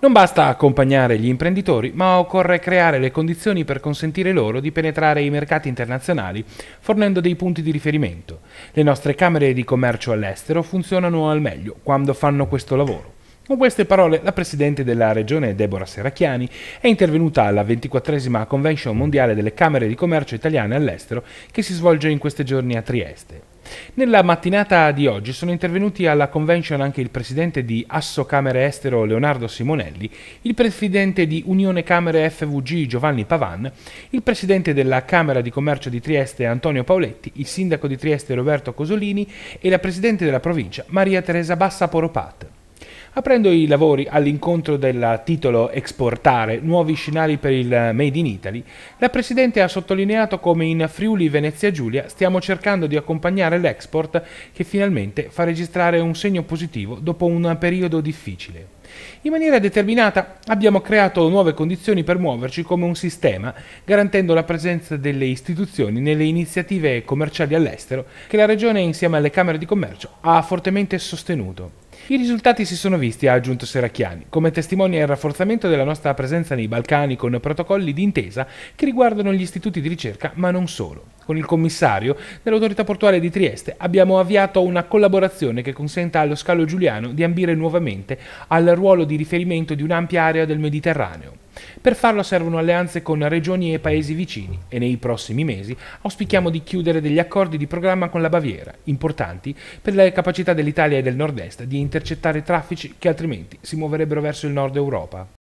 Non basta accompagnare gli imprenditori, ma occorre creare le condizioni per consentire loro di penetrare i mercati internazionali, fornendo dei punti di riferimento. Le nostre camere di commercio all'estero funzionano al meglio quando fanno questo lavoro. Con queste parole la Presidente della Regione Deborah Serracchiani è intervenuta alla 24esima Convention Mondiale delle Camere di Commercio Italiane all'estero che si svolge in questi giorni a Trieste. Nella mattinata di oggi sono intervenuti alla convention anche il presidente di Asso Camere Estero Leonardo Simonelli, il presidente di Unione Camere FVG Giovanni Pavan, il presidente della Camera di Commercio di Trieste Antonio Paoletti, il sindaco di Trieste Roberto Cosolini e la presidente della provincia Maria Teresa Bassa Poropat aprendo i lavori all'incontro del titolo Esportare nuovi scenari per il Made in Italy, la Presidente ha sottolineato come in Friuli Venezia Giulia stiamo cercando di accompagnare l'export che finalmente fa registrare un segno positivo dopo un periodo difficile. In maniera determinata abbiamo creato nuove condizioni per muoverci come un sistema, garantendo la presenza delle istituzioni nelle iniziative commerciali all'estero che la Regione insieme alle Camere di Commercio ha fortemente sostenuto. I risultati si sono visti, ha aggiunto Seracchiani, come testimonia il rafforzamento della nostra presenza nei Balcani con protocolli d'intesa che riguardano gli istituti di ricerca, ma non solo. Con il commissario dell'autorità portuale di Trieste abbiamo avviato una collaborazione che consenta allo scalo giuliano di ambire nuovamente al ruolo di riferimento di un'ampia area del Mediterraneo. Per farlo servono alleanze con regioni e paesi vicini e nei prossimi mesi auspichiamo di chiudere degli accordi di programma con la Baviera, importanti per le capacità dell'Italia e del nord-est di intercettare traffici che altrimenti si muoverebbero verso il nord Europa.